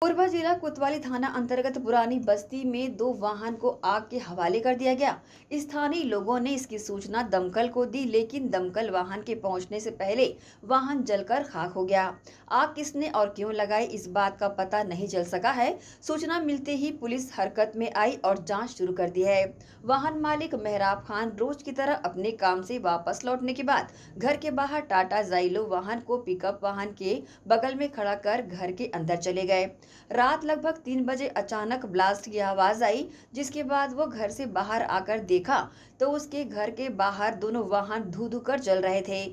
कोरबा जिला कोतवाली थाना अंतर्गत पुरानी बस्ती में दो वाहन को आग के हवाले कर दिया गया स्थानीय लोगों ने इसकी सूचना दमकल को दी लेकिन दमकल वाहन के पहुंचने से पहले वाहन जलकर खाक हो गया आग किसने और क्यों लगाई इस बात का पता नहीं चल सका है सूचना मिलते ही पुलिस हरकत में आई और जाँच शुरू कर दी है वाहन मालिक मेहराब खान रोज की तरह अपने काम से वापस लौटने के बाद घर के बाहर टाटा जाइलो वाहन को पिकअप वाहन के बगल में खड़ा कर घर के अंदर चले गए रात लगभग तीन बजे अचानक ब्लास्ट की आवाज़ आई जिसके बाद वो घर से बाहर आकर देखा तो उसके घर के बाहर दोनों वाहन धू धू कर चल रहे थे